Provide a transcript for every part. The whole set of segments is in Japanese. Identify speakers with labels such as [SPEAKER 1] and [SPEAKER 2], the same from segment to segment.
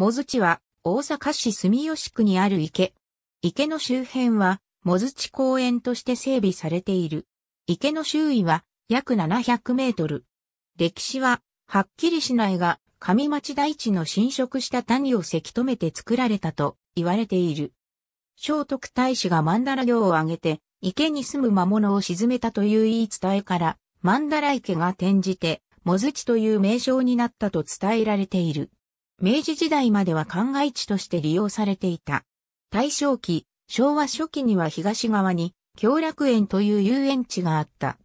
[SPEAKER 1] モズちは大阪市住吉区にある池。池の周辺は、モズち公園として整備されている。池の周囲は約700メートル。歴史は、はっきりしないが、上町大地の浸食した谷をせき止めて作られたと言われている。聖徳太子が曼荼羅行を挙げて、池に住む魔物を沈めたという言い伝えから、曼荼羅池が転じて、モズちという名称になったと伝えられている。明治時代までは灌漑地として利用されていた。大正期、昭和初期には東側に、京楽園という遊園地があった。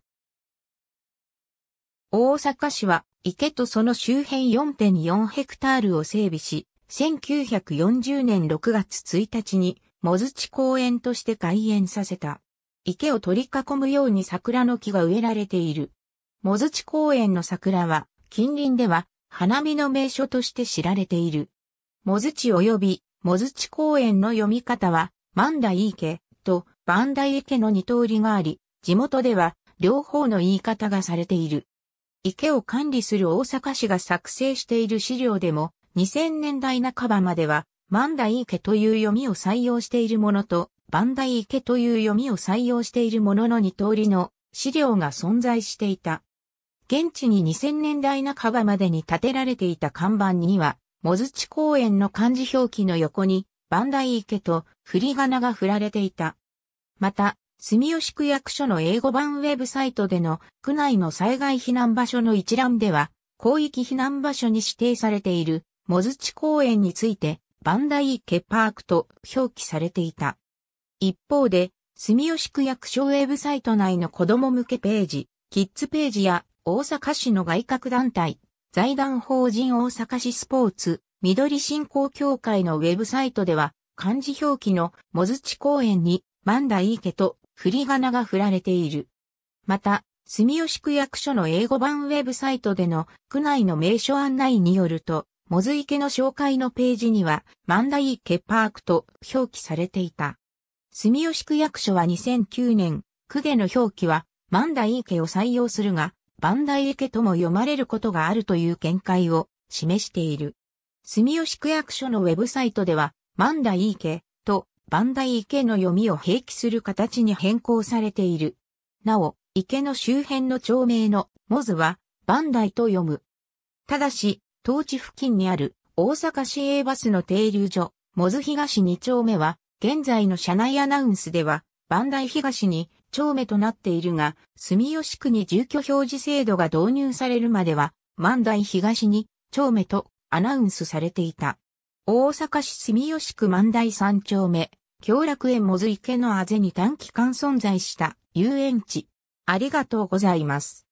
[SPEAKER 1] 大阪市は、池とその周辺4.4ヘクタールを整備し、1940年6月1日に、もずち公園として開園させた。池を取り囲むように桜の木が植えられている。もずち公園の桜は、近隣では花見の名所として知られている。もずち及び、もずち公園の読み方は、万代池と万代池の二通りがあり、地元では両方の言い方がされている。池を管理する大阪市が作成している資料でも、2000年代半ばまでは、万代池という読みを採用しているものと、万代池という読みを採用しているものの二通りの資料が存在していた。現地に2000年代半ばまでに建てられていた看板には、もずち公園の漢字表記の横に、万代池と振り仮名が振られていた。また、住吉区役所の英語版ウェブサイトでの区内の災害避難場所の一覧では、広域避難場所に指定されている、もずち公園について、万代池パークと表記されていた。一方で、住吉区役所ウェブサイト内の子供向けページ、キッズページや大阪市の外郭団体、財団法人大阪市スポーツ、緑振興協会のウェブサイトでは、漢字表記のもずち公園に、万代池と振り仮名が振られている。また、住吉区役所の英語版ウェブサイトでの区内の名所案内によると、もず池の紹介のページには、万代池パークと表記されていた。住吉区役所は2009年、区下の表記は、万代池を採用するが、万代池とも読まれることがあるという見解を示している。住吉区役所のウェブサイトでは、万代池と万代池の読みを併記する形に変更されている。なお、池の周辺の町名のモズは万代と読む。ただし、当地付近にある大阪市営バスの停留所、モズ東2丁目は、現在の車内アナウンスでは、万代東に丁目となっているが、住吉区に住居表示制度が導入されるまでは、万代東に丁目とアナウンスされていた。大阪市住吉区万代三丁目、京楽園もず池のあぜに短期間存在した遊園地。ありがとうございます。